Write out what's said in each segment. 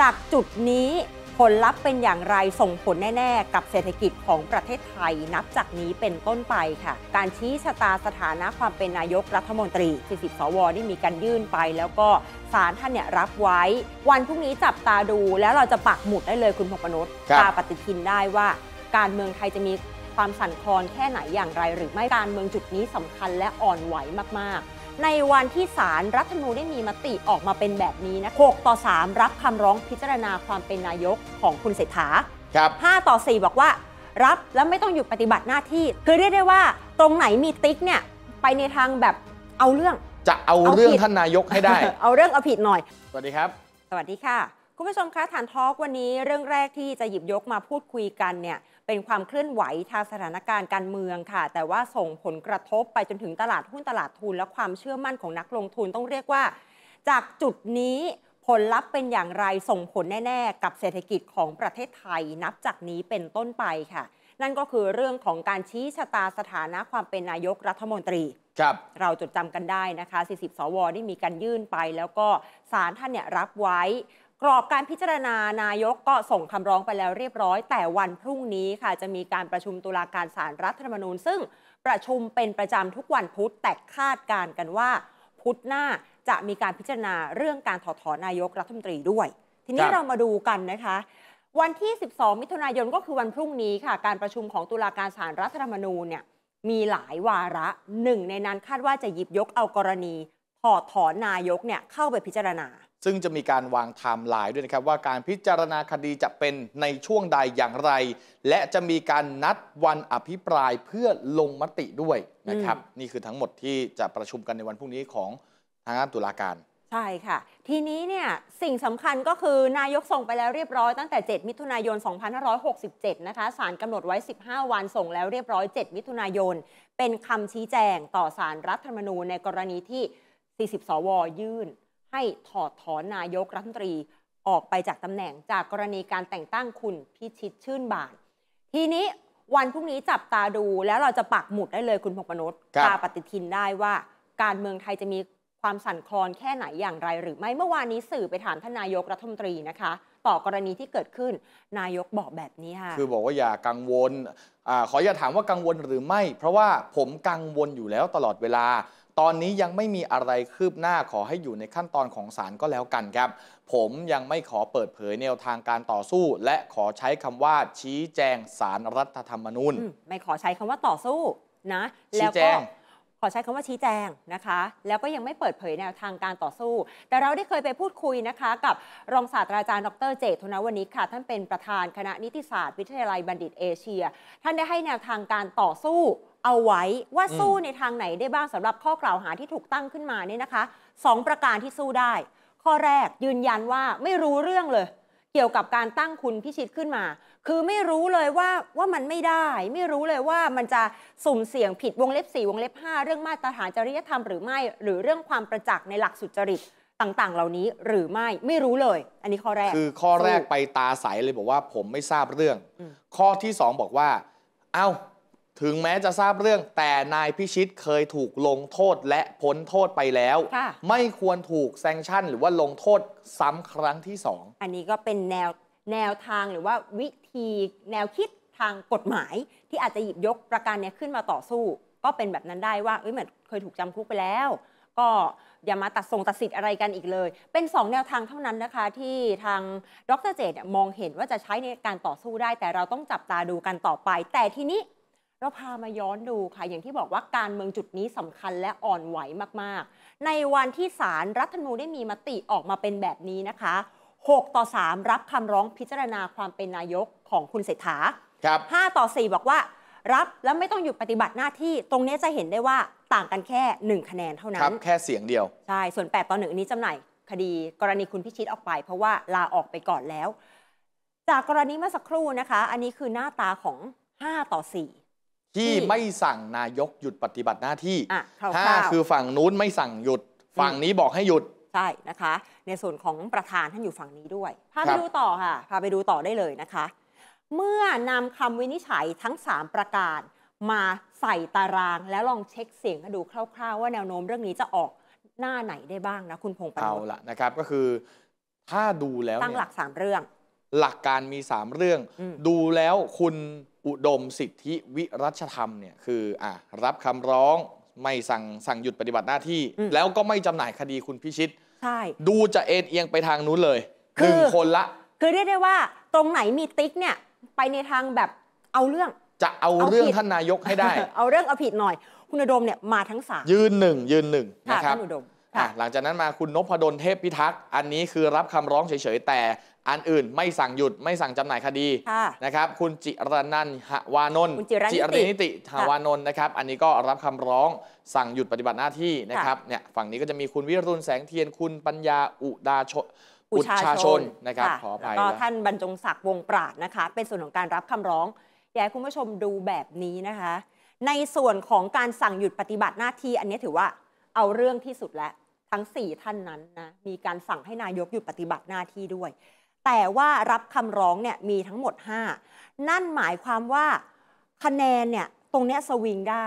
จากจุดนี้ผลลัพธ์เป็นอย่างไรส่งผลแน่ๆกับเศรษฐกิจของประเทศไทย นับจากนี้เป็นต้นไปค่ะ การชี้ชะตาสถานะความเป็นนายกรัฐมนตรี40สวไี่มีการยื่นไปแล้วก็ศาลท่านเนี่ยรับไว้ วันพรุ่งนี้จับตาดูแล้วเราจะปักหมุดได้เลยคุณพงปนุษย์ตาปฏิทินได้ว่าการเมืองไทยจะมีความสั่นคลอนแค่ไหนอย่างไร หรือไม่การเมืองจุดนี้สำคัญและอ่อนไหวมากๆในวันที่ศาลรรัฐธรรมนูญได้มีมติออกมาเป็นแบบนี้นะ6ต่อ 3 รับคำร้องพิจารณาความเป็นนายกของคุณเศรษฐาครับ5ต่อ 4 บอกว่ารับแล้วไม่ต้องหยุดปฏิบัติหน้าที่ คือเรียกได้ว่าตรงไหนมีติ๊กเนี่ย ไปในทางแบบเอาเรื่อง จะเอาเอาเรื่องผิดท่านนายกให้ได้ เอาเรื่องเอาผิดหน่อย สวัสดีครับ สวัสดีค่ะ คุณผู้ชมคะฐานทอล์กวันนี้ เรื่องแรกที่จะหยิบยกมาพูดคุยกันเนี่ยเป็นความเคลื่อนไหวทางสถานการณ์การเมืองค่ะ แต่ว่าส่งผลกระทบไปจนถึงตลาดหุ้นตลาดทุน และความเชื่อมั่นของนักลงทุนต้องเรียกว่า จากจุดนี้ผลลัพธ์เป็นอย่างไรส่งผลแน่ๆกับเศรษฐกิจของประเทศไทยนับจากนี้เป็นต้นไปค่ะ นั่นก็คือเรื่องของการชี้ชะตาสถานะความเป็นนายกรัฐมนตรีครับเราจดจำกันได้นะคะ 40 สวไี่มีการยื่นไป แล้วก็สารท่านเนี่ยรับไว้กรอบการพิจารณา นายกก็ส่งคำร้องไปแล้วเรียบร้อย แต่วันพรุ่งนี้ค่ะจะมีการประชุมตุลาการศาลรรัฐธรรมนูญ ซึ่งประชุมเป็นประจำทุกวันพุธแต่คาดการกันว่า พุธหน้าจะมีการพิจารณาเรื่องการถอดถอนนายกรัฐมนตรีด้วย ทีนี้เรามาดูกันนะคะ วันที่ 12 มิถุนายนก็คือวันพรุ่งนี้ค่ะ การประชุมของตุลาการศาลรรัฐธรรมนูญเนี่ยมีหลายวาระหนึ่งในนั้นคาดว่าจะหยิบยกเอากรณี ถอดถอนนายกเนี่ยเข้าไปพิจารณาซึ่งจะมีการวางไทม์ไลน์ด้วยนะครับ ว่าการพิจารณาคดีจะเป็นในช่วงใดอย่างไร และจะมีการนัดวันอภิปรายเพื่อลงมติด้วยนะครับ นี่คือทั้งหมดที่จะประชุมกันในวันพรุ่งนี้ของทางาตุลาการ ใช่ค่ะ ทีนี้เนี่ย สิ่งสำคัญก็คือนายกส่งไปแล้วเรียบร้อยตั้งแต่ 7 มิถุนายน 2567 นะคะศาลกำหนดไว้ 15 วันส่งแล้วเรียบร้อย 7 มิถุนายนเป็นคำชี้แจงต่อศาลรรัฐธรรมนูญในกรณีที่40สวยื่นให้ถอดถอนนายกรัฐมนตรีออกไปจากตำแหน่งจากกรณีการแต่งตั้งคุณพิชิตชื่นบาน ทีนี้วันพรุ่งนี้จับตาดูแล้วเราจะปักหมุดได้เลยคุณพงปนุ์ตาปฏิทินได้ว่าการเมืองไทยจะมีความสั่นคลอนแค่ไหนอย่างไรหรือไม่เมื่อวานนี้สื่อไปถามท่านนายกรัฐมนตรีนะคะ ต่อกรณีที่เกิดขึ้นนายกบอกแบบนี้ค่ะคือบอกว่าอย่ากังวลอขออย่าถามว่ากังวลหรือไม่ เพราะว่าผมกังวลอยู่แล้วตลอดเวลาตอนนี้ยังไม่มีอะไรคืบหน้าขอให้อยู่ในขั้นตอนของศาลก็แล้วกันครับ ผมยังไม่ขอเปิดเผยแนวทางการต่อสู้ และขอใช้คำว่าชี้แจงสารรัฐธรรมนูญไม่ขอใช้คำว่าต่อสู้นะแล้วก็ขอใช้คำว่าชี้แจงนะคะ แล้วก็ยังไม่เปิดเผยแนวทางการต่อสู้ แต่เราได้เคยไปพูดคุยนะคะ กับ รองศาสตราจารย์ดรเจตธนวณิชค่ะ ท่านเป็นประธานคณะนิติศาสตร์วิทยาลัยบัณฑิตเอเชีย ท่านได้ให้แนวทางการต่อสู้เอาไว้ว่าสู้ในทางไหนได้บ้างสำหรับข้อกล่าวหาที่ถูกตั้งขึ้นมาเนี่ยนะคะสองประการที่สู้ได้ ข้อแรกยืนยันว่าไม่รู้เรื่องเลย เกี่ยวกับการตั้งคุณพิชิตขึ้นมา คือไม่รู้เลยว่าว่ามันไม่ได้ ไม่รู้เลยว่ามันจะสุ่มเสี่ยงผิดวงเล็บ 4 วงเล็บ 5 เรื่องมาตรฐานจริยธรรม หรือไม่หรือเรื่องความประจักษ์ในหลักสุจริตต่าง ๆ เหล่านี้หรือไม่ไม่รู้เลย อันนี้ข้อแรก คือข้อแรกไปตาใสเลยบอกว่าผมไม่ทราบเรื่อง ข้อที่2บอกว่า เอ้าถึงแม้จะทราบเรื่องแต่นายพิชิตเคยถูกลงโทษและพ้นโทษไปแล้ว ไม่ควรถูกแซงชั่น หรือว่าลงโทษซ้ำครั้งที่สองอันนี้ก็เป็นแนวแนวทางหรือว่าวิธีแนวคิดทางกฎหมาย ที่อาจจะหยิบยกประการนี้ขึ้นมาต่อสู้ ก็เป็นแบบนั้นได้ว่าเอ้ยเหมือนเคยถูกจำคุกไปแล้ว ก็อย่ามาตัดส่งตัดสิทธิ์อะไรกันอีกเลย เป็น 2 แนวทางเท่านั้นนะคะ ที่ทางดรเจตมองเห็นว่าจะใช้ในการต่อสู้ได้ แต่เราต้องจับตาดูกันต่อไป แต่ทีนี้เราพามาย้อนดูค่ะ อย่างที่บอกว่าการเมืองจุดนี้สำคัญและอ่อนไหวมากๆ ในวันที่ศาลรรัฐธรรมนูญได้มีมติออกมาเป็นแบบนี้นะคะ 6 ต่อ 3 รับคำร้องพิจารณาความเป็นนายกของคุณเศรษฐา ครับ 5 ต่อ 4 บอกว่า รับแล้วไม่ต้องหยุดปฏิบัติหน้าที่ตรงนี้จะเห็นได้ว่าต่างกันแค่ 1 คะแนนเท่านั้น ครับแค่เสียงเดียวใช่ส่วน 8 ต่อหนึ่งนี้จำหน่ายคดี กรณีคุณพิชิตออกไป เพราะว่าลาออกไปก่อนแล้ว จากกรณีเมื่อสักครู่นะคะ อันนี้คือหน้าตาของ5ต่อ4ที่ไม่สั่งนายกหยุดปฏิบัติหน้าที่ ถ้าคือฝั่งนู้นไม่สั่งหยุดฝั่งนี้บอกให้หยุด ใช่นะคะ ในส่วนของประธานท่านอยู่ฝั่งนี้ด้วยพาไปดูต่อค่ะพาไปดูต่อได้เลยนะคะ เมื่อนำคำวินิจฉัยทั้ง3ประการมาใส่ตารางแล้วลองเช็คเสียงดูคร่าว ๆ ว่าแนวโน้มเรื่องนี้จะออกหน้าไหนได้บ้างนะคุณพงษ์ปเอาละนะครับ ก็คือ ถ้าดูแล้วตั้งหลัก3เรื่อง หลักการมี3เรื่อง ดูแล้วคุณอุดมสิทธิวิรัชธรรมเนี่ยคืออ่ะรับคำร้องไม่สั่งสั่งหยุดปฏิบัติหน้าที่ แล้วก็ไม่จำหน่ายคดีคุณพิชิต ใช่ ดูจะเอ็นเอียงไปทางนู้นเลยหนึ่งคนละ คือเรียกได้ว่าตรงไหนมีติ๊กเนี่ย ไปในทางแบบเอาเรื่อง จะเอาเรื่องท่านนายกให้ได้ เอาเรื่องเอาผิดหน่อย คุณอุดมเนี่ย มาทั้งสามยืนหนึ่งยืนหนึ่งนะครับคุณอุดมหลังจากนั้นมาคุณนพดลเทพพิทักษ์ อันนี้คือรับคำร้องเฉยๆแต่อันอื่น ไม่สั่งหยุดไม่สั่งจำหน่ายคดีนะครับคุณจิรนันหวานนจิรนิติหวานนนะครับ อันนี้ก็รับคำร้องสั่งหยุดปฏิบัติหน้าที่นะครับเนี่ยฝั่งนี้ก็จะมีคุณวิรุณแสงเทียนคุณปัญญาอุดาชอุชาชนนะครับขอไปแล้วก็ท่านบรรจงศักดิ์วงปราดนะคะเป็นส่วนของการรับคำร้องอยากให้คุณผู้ชมดูแบบนี้นะคะ ในส่วนของการสั่งหยุดปฏิบัติหน้าที่อันนี้ถือว่าเอาเรื่องที่สุดแล้วทั้ง 4 ท่านนั้นนะ มีการสั่งให้นายกหยุดปฏิบัติหน้าที่ด้วย แต่ว่ารับคำร้องเนี่ยมีทั้งหมด 5 นั่นหมายความว่าคะแนนเนี่ยตรงเนี้ยสวิงได้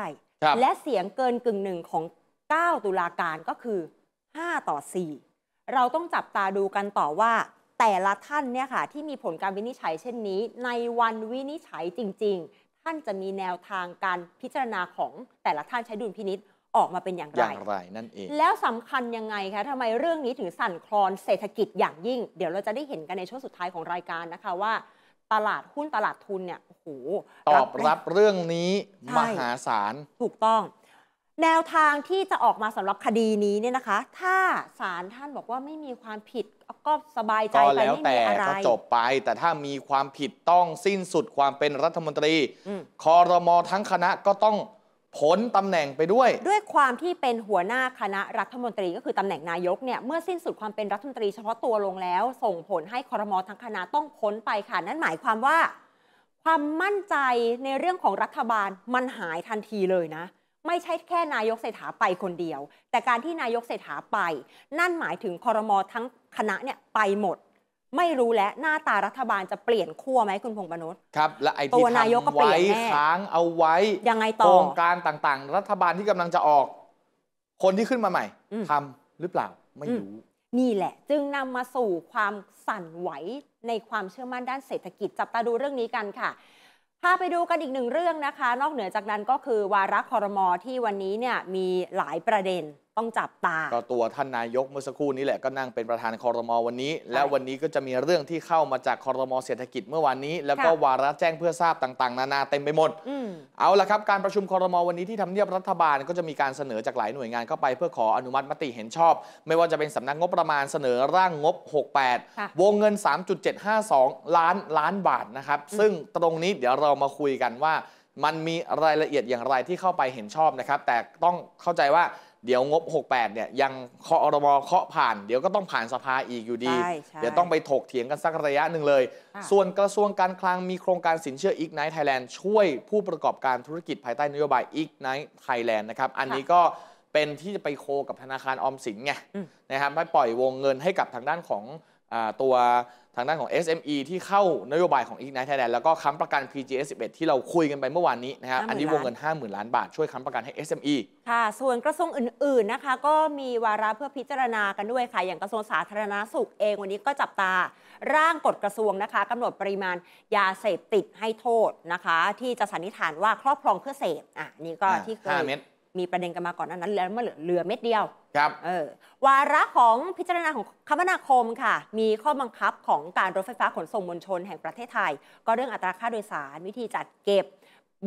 และเสียงเกินกึ่งหนึ่งของ 9 ตุลาการก็คือ 5 ต่อ 4 เราต้องจับตาดูกันต่อว่าแต่ละท่านเนี่ยค่ะที่มีผลการวินิจฉัยเช่นนี้ ในวันวินิจฉัยจริง ๆ ท่านจะมีแนวทางการพิจารณาของแต่ละท่านใช้ดุลพินิษออกมาเป็นอย่างไร อย่างไรนั่นเอง แล้วสำคัญยังไงคะ ทำไมเรื่องนี้ถึงสั่นคลอนเศรษฐกิจอย่างยิ่ง เดี๋ยวเราจะได้เห็นกันในช่วงสุดท้ายของรายการนะคะว่า ตลาดหุ้นตลาดทุนเนี่ยโอ้โหตอบรับเรื่องนี้ มหาศาล ถูกต้อง แนวทางที่จะออกมาสำหรับคดีนี้เนี่ยนะคะ ถ้าศาลท่านบอกว่าไม่มีความผิดก็สบายใจไปไม่มีอะไรก็จบไป แต่ถ้ามีความผิดต้องสิ้นสุดความเป็นรัฐมนตรีคอรมอทั้งคณะก็ต้องผลตำแหน่งไปด้วย ด้วยความที่เป็นหัวหน้าคณะรัฐมนตรี ก็คือตำแหน่งนายกเนี่ย เมื่อสิ้นสุดความเป็นรัฐมนตรีเฉพาะตัวลงแล้ว ส่งผลให้คอรมอทั้งคณะต้องพ้นไปค่ะ นั่นหมายความว่า ความมั่นใจในเรื่องของรัฐบาลมันหายทันทีเลยนะ ไม่ใช่แค่นายกเศรษฐาไปคนเดียว แต่การที่นายกเศรษฐาไป นั่นหมายถึงคอรมอทั้งคณะเนี่ยไปหมดไม่รู้และ หน้าตารัฐบาลจะเปลี่ยนขั้วไหมคุณพงษ์ปนุษย์ครับ และไอ้ที่ทำไว้ค้างเอาไว้ยังไงต่อโครงการต่างๆ รัฐบาลที่กำลังจะออก คนที่ขึ้นมาใหม่ ทำหรือเปล่าไม่รู้ นี่แหละ จึงนำมาสู่ความสั่นไหวในความเชื่อมั่นด้านเศรษฐกิจ จับตาดูเรื่องนี้กันค่ะพาไปดูกันอีกหนึ่งเรื่องนะคะ นอกเหนือจากนั้นก็คือวาระคอรมอที่วันนี้เนี่ยมีหลายประเด็นต้องจับตา ก็ตัวท่านนายกเมื่อสักครู่นี้แหละก็นั่งเป็นประธานคอรมอวันนี้ และวันนี้ก็จะมีเรื่องที่เข้ามาจากคอรมอเศรษฐกิจเมื่อวานนี้ แล้วก็วาระแจ้งเพื่อทราบต่าง ๆ นานาเต็มไปหมด เอาละครับการประชุมคอรมอวันนี้ที่ทำเนียบรัฐบาลก็จะมีการเสนอจากหลายหน่วยงานเข้าไปเพื่อขออนุมัติมติเห็นชอบ ไม่ว่าจะเป็นสำนักงบประมาณเสนอร่างงบ 68 วงเงิน 3.752 ล้านล้านบาทนะครับ ซึ่งตรงนี้เดี๋ยวเรามาคุยกันว่า มันมีรายละเอียดอย่างไรที่เข้าไปเห็นชอบนะครับ แต่ต้องเข้าใจว่าเดี๋ยวงบ 68เนี่ยยังเคาะรมเคาะผ่าน เดี๋ยวก็ต้องผ่านสภาอีกอยู่ดี เดี๋ยวต้องไปถกเถียงกันสักระยะหนึ่งเลย ส่วนกระทรวงการคลังมีโครงการสินเชื่ออีกไนท์ไทยแลนด์ช่วยผู้ประกอบการธุรกิจภายใต้นโยบายอีกไนท์ไทยแลนด์นะครับอันนี้ก็เป็นที่จะไปโคกับธนาคารออมสินไงนะครับไปปล่อยวงเงินให้กับทางด้านของตัวทางด้านของ SME ที่เข้านโยบายของอีกนายไทยแลนด์แล้วก็ค้ำประกัน PGS 11 ที่เราคุยกันไปเมื่อวานนี้นะครับอันนี้วงเงิน50,000 ล้านบาทช่วยค้ำประกันให้ SME ค่ะ ส่วนกระทรวงอื่นๆนะคะก็มีวาระเพื่อพิจารณากันด้วยค่ะอย่างกระทรวงสาธารณาสุขเอง วันนี้ก็จับตาร่างกฎกระทรวงนะคะกำหนดปริมาณยาเสพติดให้โทษนะคะ ที่จะสันนิษฐานว่าครอบครองเพื่อเสพอ่ะนี่ก็ที่เคยมีประเด็นกันมาก่อนอันนั้นแล้วเมื่อเหลือเม็ดเดียว ครับ เออ วาระของพิจารณาของคมนาคมค่ะ มีข้อบังคับของการรถไฟฟ้าขนส่งมวลชนแห่งประเทศไทย ก็เรื่องอัตราค่าโดยสารวิธีจัดเก็บ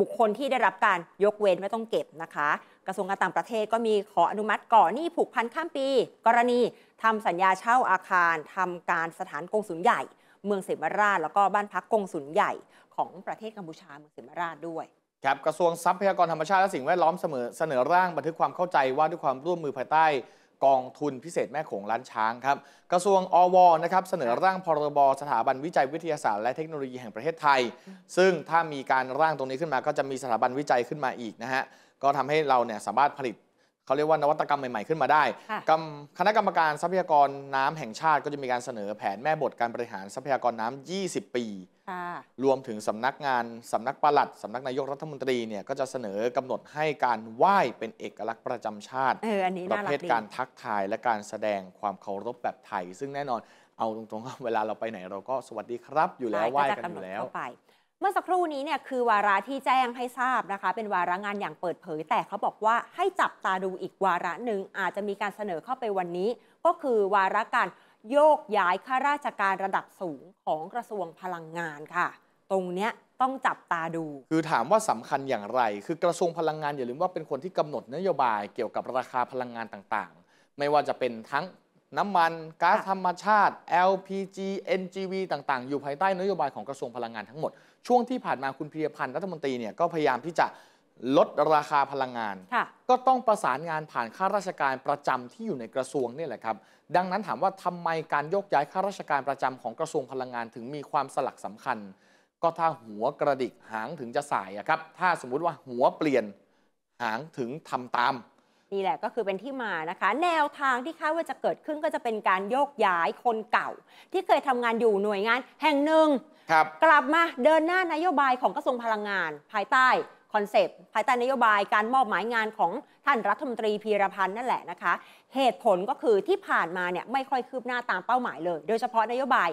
บุคคลที่ได้รับการยกเว้นไม่ต้องเก็บนะคะ กระทรวงการต่างประเทศก็มีขออนุมัติก่อนหนี้ผูกพันข้ามปี กรณีทำสัญญาเช่าอาคาร ทำการสถานกงศูนย์ใหญ่ เมืองเสมาราช แล้วก็บ้านพักกงศูนย์ใหญ่ ของประเทศกัมพูชาเมืองเสมาราชด้วยครับกระทรวงทรัพยากรธรรมชาติ และสิ่งแวดล้อมเสมอเสนอร่าง บันทึกความเข้าใจว่าด้วยความร่วมมือภายใต้ กองทุนพิเศษแม่โขงล้านช้างครับ กระทรวง อว นะครับ เสนอร่าง พรบ สถาบันวิจัย วิทยาศาสตร์และเทคโนโลยีแห่งประเทศไทย ซึ่งถ้ามีการร่างตรงนี้ขึ้นมา ก็จะมีสถาบันวิจัยขึ้นมาอีกนะฮะก็ทำให้เราเนี่ยสามารถผลิตเขาเรียกว่านวัตกรรมใหม่ ๆ ขึ้นมาได้ คณะกรรมการทรัพยากรน้ำแห่งชาติก็จะมีการเสนอแผนแม่บทการบริหารทรัพยากรน้ำ20 ปี รวมถึงสำนักงานสำนักปลัดสำนักนายกรัฐมนตรีเนี่ยก็จะเสนอกำหนดให้การไหว้เป็นเอกลักษณ์ประจำชาติประเภทการทักทายและการแสดงความเคารพแบบไทยซึ่งแน่นอนเอาตรงๆเวลาเราไปไหนเราก็สวัสดีครับอยู่แล้วไหว้กันอยู่แล้วมื่อสักครู่นี้เนี่ยคือวาระที่แจ้งให้ทราบนะคะเป็นวาระงานอย่างเปิดเผย แต่เขาบอกว่าให้จับตาดูอีกวาระหนึ่งอาจจะมีการเสนอเข้าไปวันนี้ ก็คือวาระการโยกย้ายข้าราชการระดับสูงของกระทรวงพลังงานค่ะ ตรงเนี้ยต้องจับตาดู คือถามว่าสำคัญอย่างไร คือกระทรวงพลังงานอย่าลืมว่าเป็นคนที่กำหนดนโยบายเกี่ยวกับราคาพลังงานต่างๆ ไม่ว่าจะเป็นทั้งน้ำมันก๊าซธรรมชาติ LPG NGV ต่างๆ อยู่ภายใต้นโยบายของกระทรวงพลังงานทั้งหมดช่วงที่ผ่านมาคุณพีรพันธ์รัฐมนตรีเนี่ยก็พยายามที่จะลดราคาพลังงานก็ต้องประสานงานผ่านข้าราชการประจำที่อยู่ในกระทรวงนี่แหละครับ ดังนั้นถามว่าทำไมการยกย้ายข้าราชการประจำของกระทรวงพลังงานถึงมีความสลักสำคัญ ก็ถ้าหัวกระดิกหางถึงจะสายครับถ้าสมมุติว่าหัวเปลี่ยนหางถึงทำตามนี่แหละก็คือเป็นที่มานะคะแนวทางที่คาดว่าจะเกิดขึ้นก็จะเป็นการโยกย้ายคนเก่า ที่เคยทำงานอยู่หน่วยงานแห่งหนึ่งกลับมาเดินหน้านโยบายของกระทรวงพลังงานภายใต้คอนเซปต์ภายใต้นโยบาย การมอบหมายงานของท่านรัฐมนตรีพีรพันธ์นั่นแหละนะคะเหตุผลก็คือที่ผ่านมาเนี่ยไม่ค่อยคืบหน้าตามเป้าหมายเลย โดยเฉพาะนโยบาย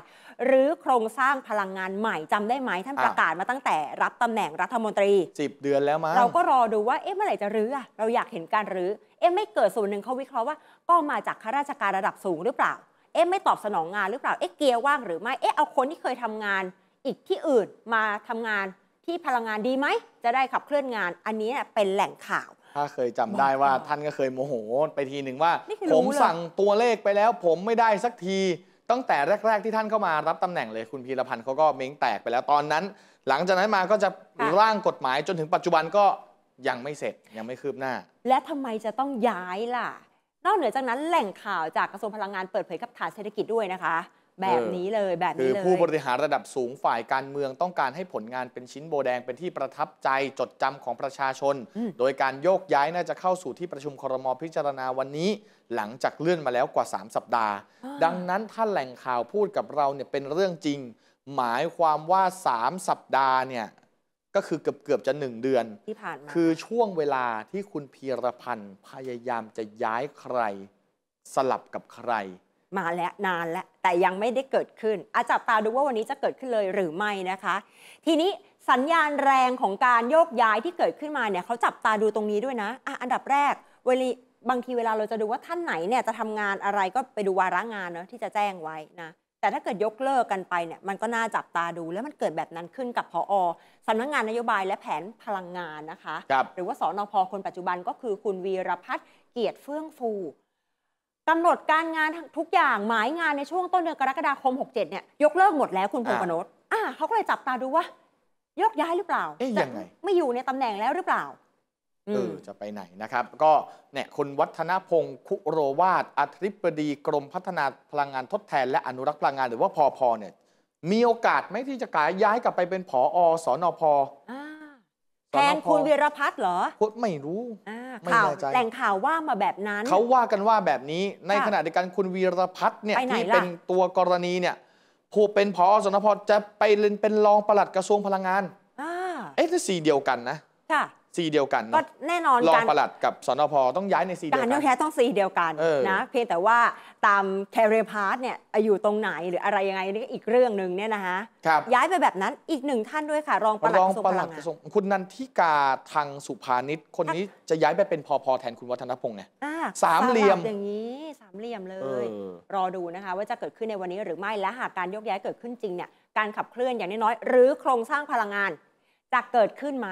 หรือโครงสร้างพลังงานใหม่จำได้ไหมท่านประกาศมาตั้งแต่รับตำแหน่งรัฐมนตรี 10 เดือนแล้วมั้งเราก็รอดูว่าเอ๊ะเมื่อไหร่จะรื้อเราอยากเห็นการรื้อเอ๊ะไม่เกิดส่วนหนึ่งเขาวิเคราะห์ว่าก็มาจากข้าราชการระดับสูงหรือเปล่า เอ๊ะไม่ตอบสนองงานหรือเปล่าเอ๊ะเกียร์ว่างหรือไม่เอ๊ะเอาคนที่เคยทำงาน อีกที่อื่นมาทำงานที่พลังงานดีไหมจะได้ขับเคลื่อนงานอันนี้เป็นแหล่งข่าว ถ้าเคยจำได้ว่าท่านก็เคยโมโหไปทีหนึ่งว่าผมสั่งตัวเลขไปแล้ว ผมไม่ได้สักที ตั้งแต่แรกๆที่ท่านเข้ามา รับตำแหน่งเลยคุณพีรพันธ์เขาก็เม้งแตกไปแล้วตอนนั้น หลังจากนั้นมาก็จะร่างกฎหมายจนถึงปัจจุบันก็ยังไม่เสร็จยังไม่คืบหน้า และทำไมจะต้องย้ายล่ะนอกเหนือจากนั้นแหล่งข่าวจากกระทรวงพลังงาน เปิดเผยกับฐานเศรษฐกิจด้วยนะคะ แบบนี้เลยแบบนี้เลย คือผู้บริหารระดับสูงฝ่ายการเมืองต้องการให้ผลงานเป็นชิ้นโบแดงเป็นที่ประทับใจจดจำของประชาชน โดยการโยกย้ายน่าจะเข้าสู่ที่ประชุมครมพิจารณาวันนี้ หลังจากเลื่อนมาแล้วกว่า 3 สัปดาห์ ดังนั้นถ้าแหล่งข่าวพูดกับเราเนี่ยเป็นเรื่องจริง หมายความว่า 3 สัปดาห์เนี่ยก็คือเกือบเกือบจะหนึ่งเดือนที่ผ่านมาคือช่วงเวลาที่คุณพีรพันธ์พยายามจะย้ายใคร สลับกับใคร มาแล้วนานแล้วแต่ยังไม่ได้เกิดขึ้นอาจับตาดูว่าวันนี้จะเกิดขึ้นเลยหรือไม่นะคะ ทีนี้สัญญาณแรงของการโยกย้ายที่เกิดขึ้นมาเนี่ยเขาจับตาดูตรงนี้ด้วยนะอ่ะอันดับแรกเวลาบางทีเวลาเราจะดูว่าท่านไหนเนี่ยจะทำงานอะไรก็ไปดูวาระงานเนาะที่จะแจ้งไว้นะแต่ถ้าเกิดยกเลิกกันไปเนี่ยมันก็น่าจับตาดูแล้วมันเกิดแบบนั้นขึ้นกับพออสำนักงงานนโยบายและแผนพลังงานนะคะครหรือว่าสอนอพอคนปัจจุบันก็คือคุณวีรพัฒน์เกียรติเฟื่องฟูกำหนดการงานทุกอย่างหมายงานในช่วงต้นเดือนกรกฎาคม 67เนี่ยยกเลิกหมดแล้วคุณพงษ์กนศอ่าเขาก็เลยจับตาดูว่ายกย้ายหรือเปล่าเอ๊ยยังไงไม่อยู่ในตำแหน่งแล้วหรือเปล่าเออ จะไปไหนนะครับ ก็เนี่ยคุณวัฒนพงศ์คุโรวาดอธิบดีกรมพัฒนาพลังงานทดแทนและอนุรักษ์พลังงานหรือว่าพอพอเนี่ยมีโอกาสไหมที่จะกลายย้ายกลับไปเป็นผออสอนอพอแทนคุณวีรพัฒน์เหรอพุทไม่รู้ข่าวแหล่งข่าวว่ามาแบบนั้นเขาว่ากันว่าแบบนี้ในขณะเดียวกันคุณวีรพัฒน์เนี่ยที่เป็นตัวกรณีเนี่ยผู้เป็นผอสนพจะไปเป็นรองปลัดกระทรวงพลังงานเอ๊ะนี่สีเดียวกันนะค่ะซีเดียวกันก็แน่นอนรองปลัดกับสนพต้องย้ายในซีเดียวกันการเน้อแท้ต้องซีเดียวกันนะเพียงแต่ว่าตามแคเรพาร์ตเนี่ยอยู่ตรงไหนหรืออะไรยังไงนี่ก็อีกเรื่องหนึ่งเนี่ยนะคะครับย้ายไปแบบนั้นอีกหนึ่งท่านด้วยค่ะรองปลัดกระทรวงพลังงานคุณนันทิกาทางสุภานิชคนนี้จะย้ายไปเป็นพอพอแทนคุณวัฒนพงศ์เนี่ยสามเหลี่ยมอย่างนี้สามเหลี่ยมเลยรอดูนะคะว่าจะเกิดขึ้นในวันนี้หรือไม่และหากการยกย้ายเกิดขึ้นจริงเนี่ยการขับเคลื่อนอย่างน้อยหรือโครงสร้างพลังงานจะเกิดขึ้นไหม